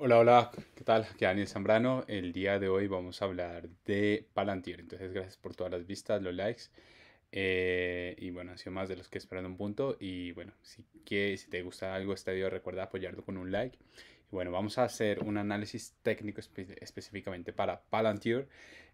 Hola, hola, ¿qué tal? Aquí Daniel Zambrano. El día de hoy vamos a hablar de Palantir. Entonces, gracias por todas las vistas, los likes. Eh, y bueno, han sido más de los que esperan un punto. Y bueno, si, que, si te gusta algo este video, recuerda apoyarlo con un like. Y bueno, vamos a hacer un análisis técnico específicamente para Palantir.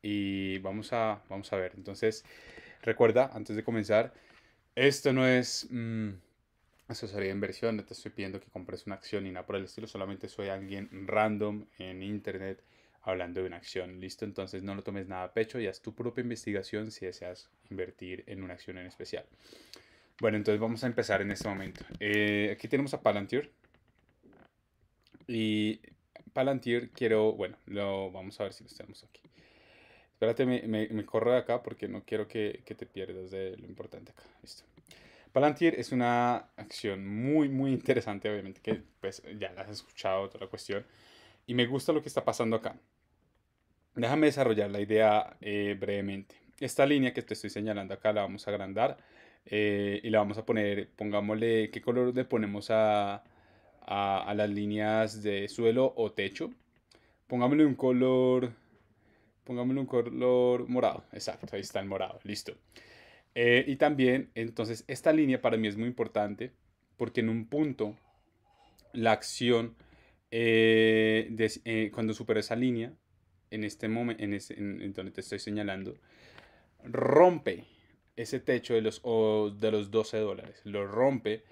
Y vamos a, vamos a ver. Entonces, recuerda, antes de comenzar, esto no es... Mm, asesoría de inversión, no te estoy pidiendo que compres una acción ni nada por el estilo, solamente soy alguien random en internet hablando de una acción, ¿listo? Entonces no lo tomes nada a pecho y haz tu propia investigación si deseas invertir en una acción en especial. Bueno, entonces vamos a empezar en este momento. Eh, aquí tenemos a Palantir. Y Palantir quiero, bueno, lo vamos a ver si lo tenemos aquí. Espérate, me, corro de acá porque no quiero que te pierdas de lo importante acá. Listo. Palantir es una acción muy, muy interesante, obviamente, que pues ya la has escuchado, toda la cuestión. Y me gusta lo que está pasando acá. Déjame desarrollar la idea eh, brevemente. Esta línea que te estoy señalando acá la vamos a agrandar eh, y la vamos a poner, pongámosle, ¿qué color le ponemos a, a, a las líneas de suelo o techo? Pongámosle un color, pongámosle un color morado. Exacto, ahí está el morado, listo. Eh, y también, entonces, esta línea para mí es muy importante porque en un punto la acción, eh, eh, cuando supera esa línea, en este momento, en, donde te estoy señalando, rompe ese techo de los, de los 12 dólares, lo rompe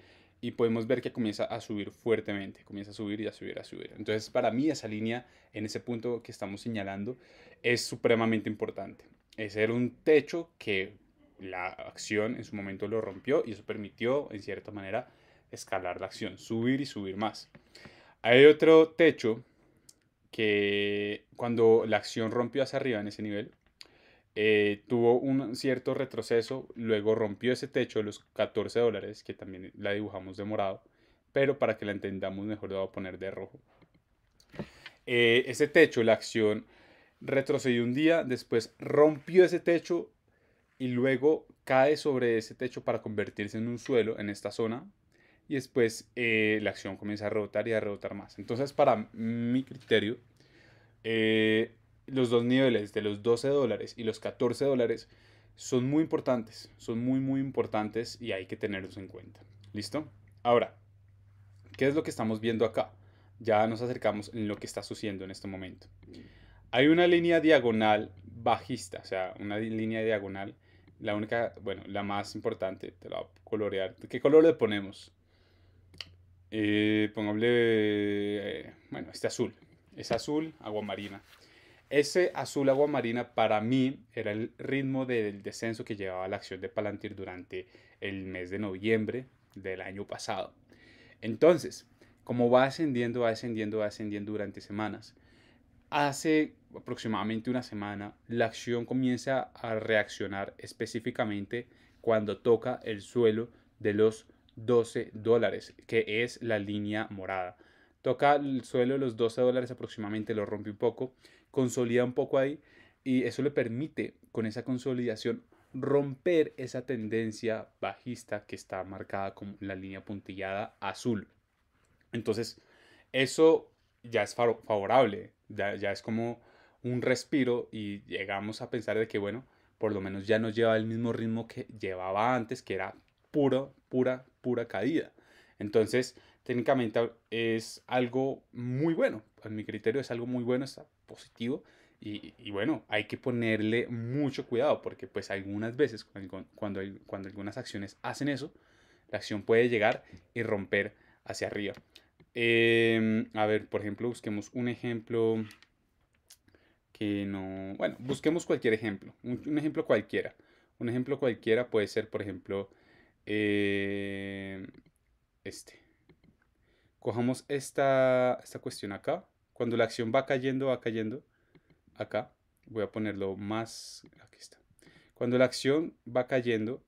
y podemos ver que comienza a subir fuertemente, comienza a subir y a subir, a subir. Entonces, para mí esa línea, en ese punto que estamos señalando, es supremamente importante. Es ser un techo que la acción en su momento lo rompió y eso permitió, en cierta manera, escalar la acción, subir y subir más. Hay otro techo que cuando la acción rompió hacia arriba en ese nivel, eh, tuvo un cierto retroceso, luego rompió ese techo de los 14 dólares, que también la dibujamos de morado, pero para que la entendamos mejor lo voy a poner de rojo. Eh, ese techo, la acción retrocedió un día, después rompió ese techo y luego cae sobre ese techo para convertirse en un suelo en esta zona y después eh, la acción comienza a rebotar y a rebotar más. Entonces, para mi criterio, eh, los dos niveles de los 12 dólares y los 14 dólares son muy importantes, son muy, muy importantes y hay que tenerlos en cuenta. ¿Listo? Ahora, ¿qué es lo que estamos viendo acá? Ya nos acercamos en lo que está sucediendo en este momento. Hay una línea diagonal bajista, o sea, una línea diagonal la única, bueno, la más importante, te la voy a colorear. ¿Qué color le ponemos? Eh, eh bueno, este azul. Es azul, marina. Ese azul marina, para mí era el ritmo del descenso que llevaba la acción de Palantir durante el mes de noviembre del año pasado. Entonces, como va ascendiendo, va ascendiendo, va ascendiendo durante semanas, hace aproximadamente una semana, la acción comienza a reaccionar específicamente cuando toca el suelo de los 12 dólares, que es la línea morada. Toca el suelo de los 12 dólares aproximadamente, lo rompe un poco, consolida un poco ahí y eso le permite con esa consolidación romper esa tendencia bajista que está marcada con la línea puntillada azul. Entonces, eso ya es favorable, ya, ya es como un respiro y llegamos a pensar de que, bueno, por lo menos ya no lleva el mismo ritmo que llevaba antes, que era puro, pura, pura caída. Entonces, técnicamente ah, es algo muy bueno, en mi criterio es algo muy bueno, está positivo. Y, bueno, hay que ponerle mucho cuidado porque pues algunas veces cuando, cuando, algunas acciones hacen eso, la acción puede llegar y romper hacia arriba. Em, a ver, por ejemplo, busquemos un ejemplo que no... Bueno, busquemos cualquier ejemplo, un, ejemplo cualquiera. Un ejemplo cualquiera puede ser, por ejemplo, eh, este. Cojamos esta, cuestión acá. Cuando la acción va cayendo, va cayendo. Acá. Voy a ponerlo más... Aquí está. Cuando la acción va cayendo,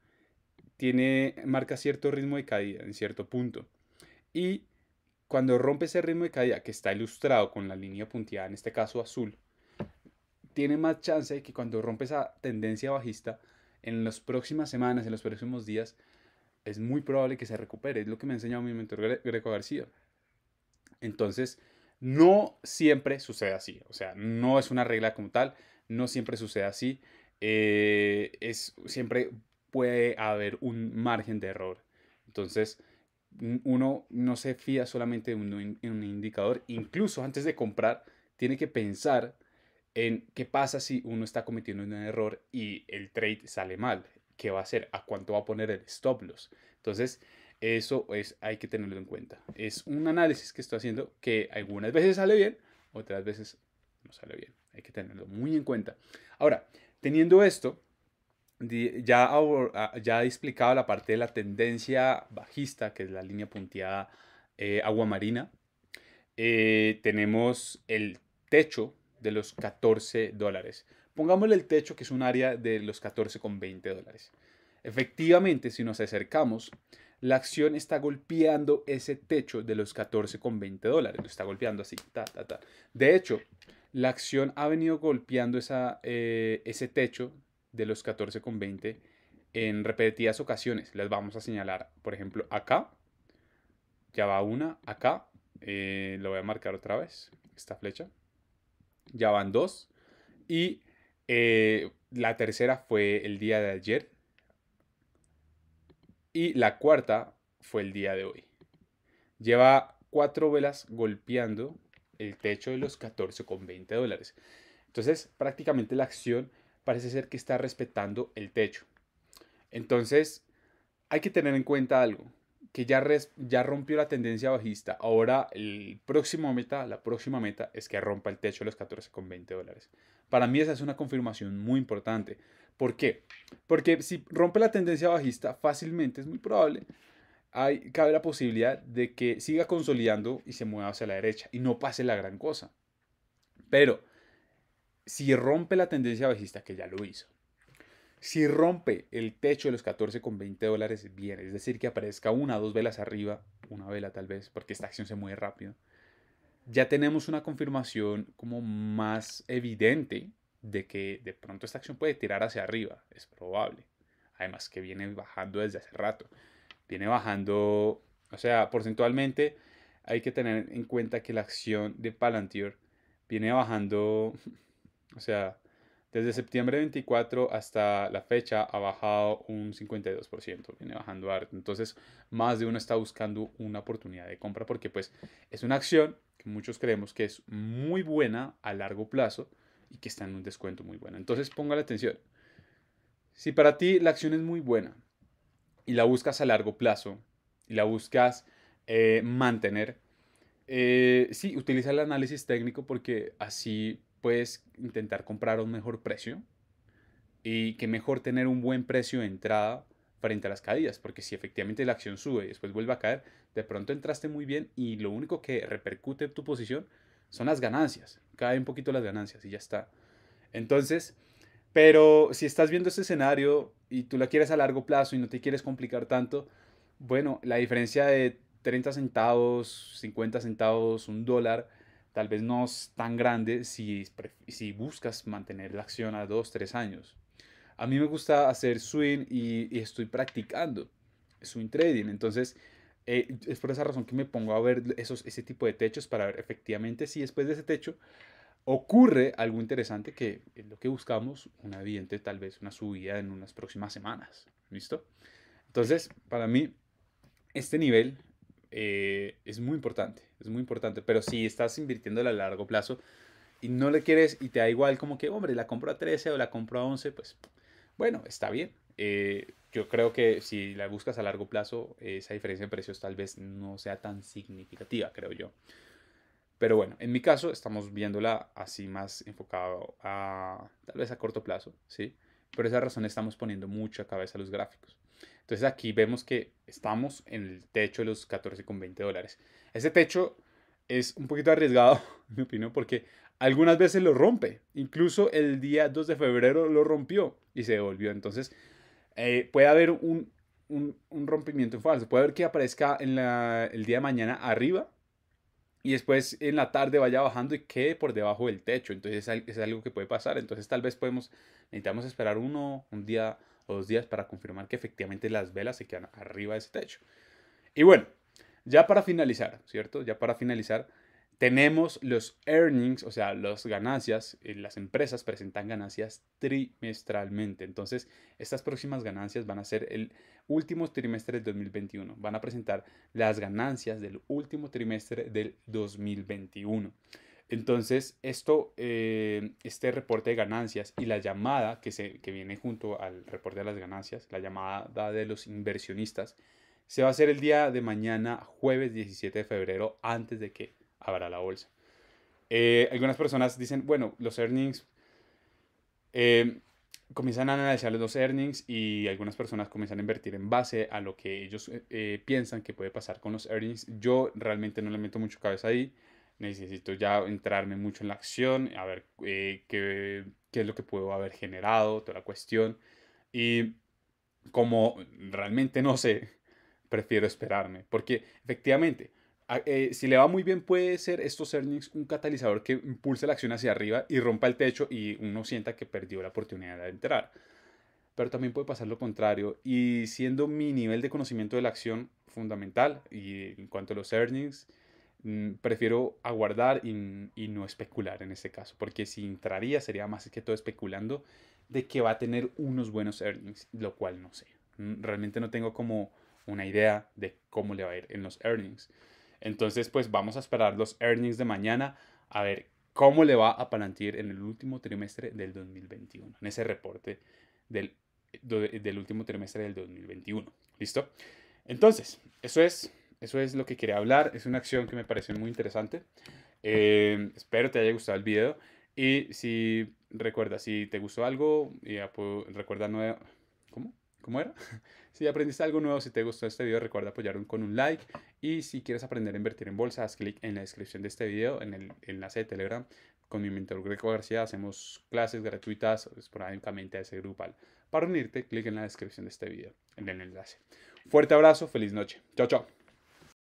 tiene, marca cierto ritmo de caída en cierto punto. Y cuando rompe ese ritmo de caída, que está ilustrado con la línea punteada, en este caso azul, tiene más chance de que cuando rompe esa tendencia bajista, en las próximas semanas, en los próximos días, es muy probable que se recupere. Es lo que me ha enseñado mi mentor Greco García. Entonces, no siempre sucede así. O sea, no es una regla como tal. No siempre sucede así. Eh, es, siempre puede haber un margen de error. Entonces, uno no se fía solamente en un, indicador. Incluso antes de comprar, tiene que pensar en qué pasa si uno está cometiendo un error y el trade sale mal. ¿Qué va a hacer? ¿A cuánto va a poner el stop loss? Entonces, eso es, hay que tenerlo en cuenta. Es un análisis que estoy haciendo que algunas veces sale bien, otras veces no sale bien. Hay que tenerlo muy en cuenta. Ahora, teniendo esto, ya, ah, ya he explicado la parte de la tendencia bajista, que es la línea punteada eh, agua marina. Eh, tenemos el techo de los 14 dólares. Pongámosle el techo que es un área de los 14 con 20 dólares. Efectivamente, si nos acercamos, la acción está golpeando ese techo de los 14 con 20 dólares. Lo está golpeando así, ta, De hecho, la acción ha venido golpeando esa, eh, ese techo de los 14 con 20 en repetidas ocasiones. les vamos a señalar, por ejemplo, acá. Ya va una, acá. Eh, lo voy a marcar otra vez, esta flecha ya van dos. Y eh, la tercera fue el día de ayer. Y la cuarta fue el día de hoy. Lleva cuatro velas golpeando el techo de los con 14,20 dólares. Entonces, prácticamente la acción parece ser que está respetando el techo. Entonces, hay que tener en cuenta algo que ya, ya rompió la tendencia bajista. Ahora el próximo meta, la próxima meta es que rompa el techo de los 14,20 dólares. Para mí esa es una confirmación muy importante. ¿Por qué? Porque si rompe la tendencia bajista fácilmente, es muy probable, hay, cabe la posibilidad de que siga consolidando y se mueva hacia la derecha y no pase la gran cosa. Pero si rompe la tendencia bajista, que ya lo hizo, si rompe el techo de los 14 con 20 dólares, bien. Es decir, que aparezca una dos velas arriba, una vela tal vez, porque esta acción se mueve rápido. Ya tenemos una confirmación como más evidente de que de pronto esta acción puede tirar hacia arriba. Es probable. Además que viene bajando desde hace rato. Viene bajando, o sea, porcentualmente hay que tener en cuenta que la acción de Palantir viene bajando, o sea, desde septiembre 24 hasta la fecha ha bajado un 52%, viene bajando arte. Entonces, más de uno está buscando una oportunidad de compra porque pues es una acción que muchos creemos que es muy buena a largo plazo y que está en un descuento muy bueno. Entonces, ponga la atención. Si para ti la acción es muy buena y la buscas a largo plazo y la buscas eh, mantener, eh, sí, utiliza el análisis técnico porque así puedes intentar comprar a un mejor precio y que mejor tener un buen precio de entrada frente a las caídas, porque si efectivamente la acción sube y después vuelve a caer, de pronto entraste muy bien y lo único que repercute tu posición son las ganancias, cae un poquito las ganancias y ya está. Entonces, pero si estás viendo este escenario y tú la quieres a largo plazo y no te quieres complicar tanto, bueno, la diferencia de 30 centavos, 50 centavos, un dólar, tal vez no es tan grande si, si buscas mantener la acción a dos, tres años. A mí me gusta hacer swing y, estoy practicando swing trading. Entonces, eh, es por esa razón que me pongo a ver esos, ese tipo de techos para ver efectivamente si después de ese techo ocurre algo interesante que es lo que buscamos, una evidente tal vez una subida en unas próximas semanas. ¿Listo? Entonces, para mí, este nivel eh, es muy importante, es muy importante. Pero si estás invirtiendo a largo plazo y no le quieres y te da igual como que, hombre, la compro a 13 o la compro a 11, pues bueno, está bien. Eh, yo creo que si la buscas a largo plazo, esa diferencia de precios tal vez no sea tan significativa, creo yo. Pero bueno, en mi caso estamos viéndola así más enfocado a tal vez a corto plazo, ¿sí? Por esa razón estamos poniendo mucha cabeza a los gráficos. Entonces aquí vemos que estamos en el techo de los 14,20 dólares. Ese techo es un poquito arriesgado, me mi opinión, porque algunas veces lo rompe. Incluso el día 2 de febrero lo rompió y se devolvió. Entonces eh, puede haber un, rompimiento falso. Puede haber que aparezca en el día de mañana arriba y después en la tarde vaya bajando y quede por debajo del techo. Entonces es algo que puede pasar. Entonces tal vez podemos, necesitamos esperar uno, un día dos días para confirmar que efectivamente las velas se quedan arriba de ese techo. Y bueno, ya para finalizar, ¿cierto? Ya para finalizar, tenemos los earnings, o sea, las ganancias, eh, las empresas presentan ganancias trimestralmente. Entonces, estas próximas ganancias van a ser el último trimestre del 2021. Van a presentar las ganancias del último trimestre del 2021. Entonces, esto, eh, este reporte de ganancias y la llamada que, se, viene junto al reporte de las ganancias, la llamada de los inversionistas, se va a hacer el día de mañana, jueves 17 de febrero, antes de que abra la bolsa. Eh, algunas personas dicen, bueno, los earnings, eh, comienzan a analizar los earnings y algunas personas comienzan a invertir en base a lo que ellos piensan que puede pasar con los earnings. Yo realmente no le meto mucho cabeza ahí necesito ya entrarme mucho en la acción, a ver eh, qué, qué, es lo que puedo haber generado, toda la cuestión. Y como realmente no sé, prefiero esperarme, porque efectivamente, eh, si le va muy bien puede ser estos earnings un catalizador que impulse la acción hacia arriba y rompa el techo y uno sienta que perdió la oportunidad de entrar. Pero también puede pasar lo contrario y siendo mi nivel de conocimiento de la acción fundamental y en cuanto a los earnings, Mm, prefiero aguardar y, no especular en este caso, porque si entraría sería más que todo especulando de que va a tener unos buenos earnings, lo cual no sé. Mm, realmente no tengo como una idea de cómo le va a ir en los earnings. Entonces, pues vamos a esperar los earnings de mañana a ver cómo le va a Palantir en el último trimestre del 2021, en ese reporte del, del último trimestre del 2021. ¿Listo? Entonces, eso es eso es lo que quería hablar. Es una acción que me parece muy interesante. Eh, espero te haya gustado el video. Y si recuerda, si te gustó algo, recuerda nuevo ¿Cómo? ¿Cómo era? si aprendiste algo nuevo, si te gustó este video, recuerda apoyar con un like. Y si quieres aprender a invertir en bolsas, haz clic en la descripción de este video, en el enlace de Telegram. Con mi mentor Greco García hacemos clases gratuitas esporádicamente a ese grupal. Para unirte, clic en la descripción de este video, en el enlace. Fuerte abrazo, feliz noche. Chao, chao.